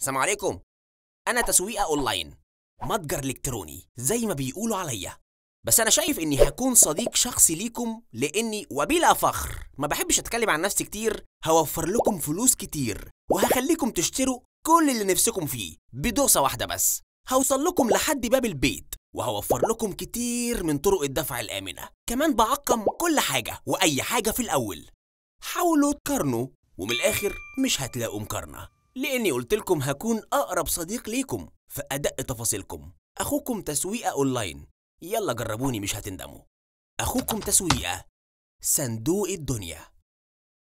السلام عليكم انا تسويقه اونلاين متجر الكتروني زي ما بيقولوا عليا بس انا شايف اني هكون صديق شخصي ليكم لاني وبلا فخر ما بحبش اتكلم عن نفسي كتير هوفر لكم فلوس كتير وهخليكم تشتروا كل اللي نفسكم فيه بدوسه واحده بس هوصل لكم لحد باب البيت وهوفر لكم كتير من طرق الدفع الامنه كمان بعقم كل حاجه واي حاجه في الاول حاولوا تقارنوا ومن الاخر مش هتلاقوا مقارنه لأني قلت لكم هكون أقرب صديق ليكم في أدق تفاصيلكم أخوكم تسويقة أونلاين يلا جربوني مش هتندموا أخوكم تسويقة صندوق الدنيا